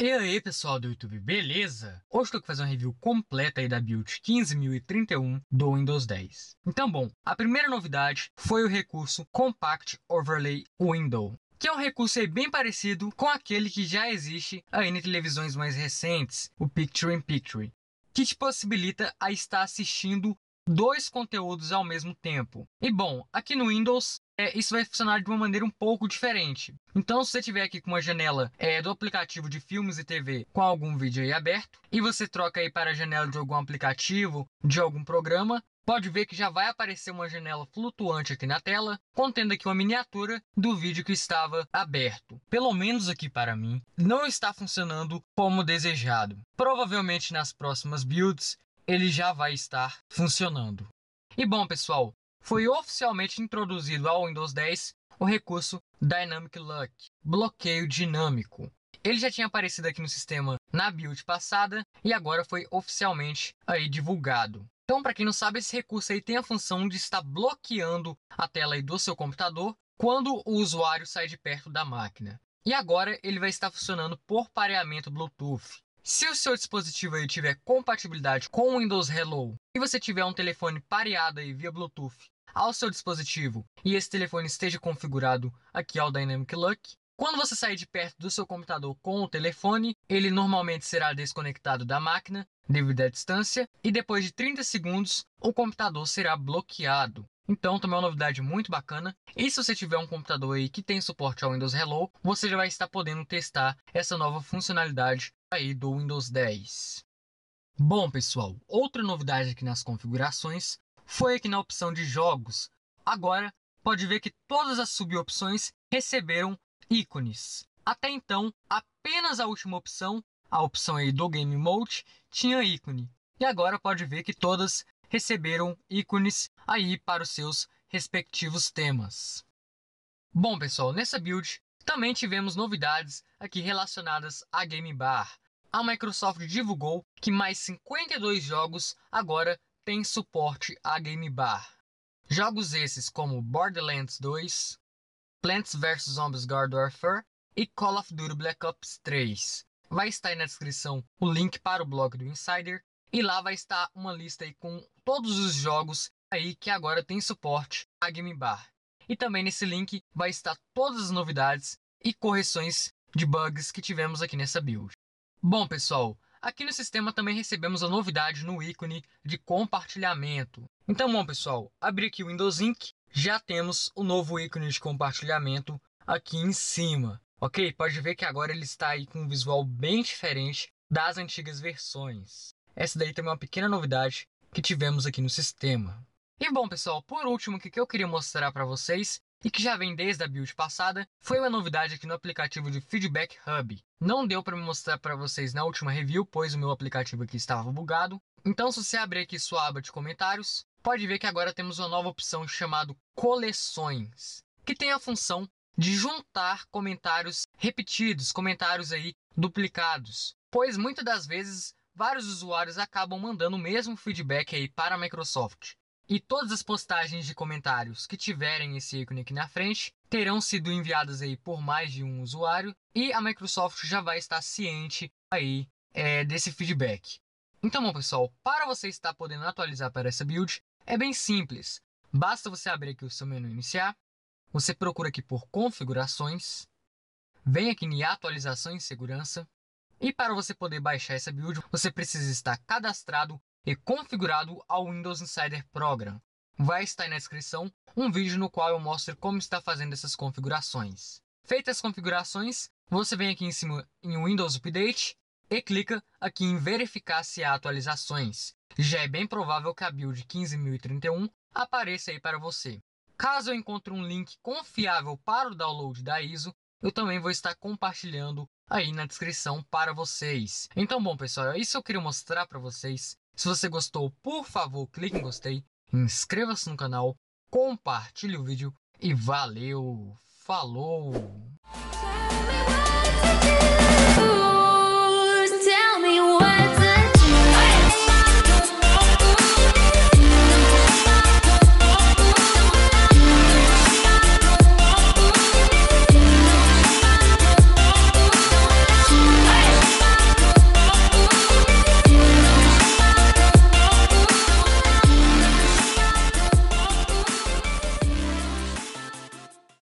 E aí pessoal do YouTube, beleza? Hoje estou aqui fazer uma review completa aí da build 15031 do Windows 10. Então bom, a primeira novidade foi o recurso Compact Overlay Window que é um recurso bem parecido com aquele que já existe aí em televisões mais recentes, o Picture in Picture, que te possibilita a estar assistindo dois conteúdos ao mesmo tempo. E bom, aqui no Windows é, isso vai funcionar de uma maneira um pouco diferente. Então, se você tiver aqui com uma janela é, do aplicativo de filmes e TV com algum vídeo aí aberto, e você troca aí para a janela de algum aplicativo, de algum programa, pode ver que já vai aparecer uma janela flutuante aqui na tela, contendo aqui uma miniatura do vídeo que estava aberto. Pelo menos aqui para mim, não está funcionando como desejado. Provavelmente nas próximas builds ele já vai estar funcionando. E bom, pessoal, foi oficialmente introduzido ao Windows 10 o recurso Dynamic Lock, bloqueio dinâmico. Ele já tinha aparecido aqui no sistema na build passada e agora foi oficialmente aí divulgado. Então, para quem não sabe, esse recurso aí tem a função de estar bloqueando a tela do seu computador quando o usuário sai de perto da máquina. E agora ele vai estar funcionando por pareamento Bluetooth. Se o seu dispositivo aí tiver compatibilidade com o Windows Hello e você tiver um telefone pareado aí via Bluetooth ao seu dispositivo e esse telefone esteja configurado aqui ao Dynamic Lock. Quando você sair de perto do seu computador com o telefone, ele normalmente será desconectado da máquina devido à distância e depois de 30 segundos o computador será bloqueado. Então, também é uma novidade muito bacana. E se você tiver um computador aí que tem suporte ao Windows Hello, você já vai estar podendo testar essa nova funcionalidade aí do Windows 10. Bom, pessoal, outra novidade aqui nas configurações foi aqui na opção de jogos, agora pode ver que todas as subopções receberam ícones. Até então, apenas a última opção, a opção aí do Game Mode, tinha ícone. E agora pode ver que todas receberam ícones aí para os seus respectivos temas. Bom, pessoal, nessa build também tivemos novidades aqui relacionadas à Game Bar. A Microsoft divulgou que mais 52 jogos agora tem suporte a Game Bar. Jogos esses como Borderlands 2, Plants vs Zombies Guard Warfare e Call of Duty Black Ops 3. Vai estar aí na descrição o link para o blog do Insider e lá vai estar uma lista aí com todos os jogos aí que agora tem suporte a Game Bar. E também nesse link vai estar todas as novidades e correções de bugs que tivemos aqui nessa build. Bom, pessoal, Aqui no sistema também recebemos a novidade no ícone de compartilhamento. Então, bom pessoal, abri aqui o Windows Inc. Já temos o novo ícone de compartilhamento aqui em cima. Ok, pode ver que agora ele está aí com um visual bem diferente das antigas versões. Essa daí também é uma pequena novidade que tivemos aqui no sistema. E bom pessoal, por último o que eu queria mostrar para vocês e que já vem desde a build passada, foi uma novidade aqui no aplicativo de Feedback Hub. Não deu para mostrar para vocês na última review, pois o meu aplicativo aqui estava bugado. Então, se você abrir aqui sua aba de comentários, pode ver que agora temos uma nova opção chamada Coleções, que tem a função de juntar comentários repetidos, comentários aí duplicados, pois muitas das vezes vários usuários acabam mandando o mesmo feedback aí para a Microsoft. E todas as postagens de comentários que tiverem esse ícone aqui na frente terão sido enviadas aí por mais de um usuário e a Microsoft já vai estar ciente aí é, desse feedback. Então, bom, pessoal, para você estar podendo atualizar para essa build, é bem simples. Basta você abrir aqui o seu menu iniciar, você procura aqui por configurações, vem aqui em atualizações e segurança, e para você poder baixar essa build, você precisa estar cadastrado e configurado ao Windows Insider Program. Vai estar aí na descrição um vídeo no qual eu mostro como está fazendo essas configurações. Feitas as configurações, você vem aqui em cima em Windows Update e clica aqui em verificar se há atualizações. Já é bem provável que a build 15.031 apareça aí para você. Caso eu encontre um link confiável para o download da ISO, eu também vou estar compartilhando aí na descrição para vocês. Então, bom pessoal, é isso que eu queria mostrar para vocês. Se você gostou, por favor, clique em gostei, inscreva-se no canal, compartilhe o vídeo e valeu! Falou!